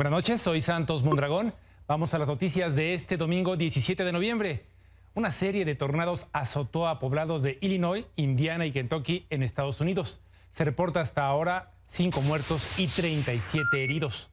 Buenas noches, soy Santos Mondragón. Vamos a las noticias de este domingo 17 de noviembre. Una serie de tornados azotó a poblados de Illinois, Indiana y Kentucky en Estados Unidos. Se reporta hasta ahora 5 muertos y 37 heridos.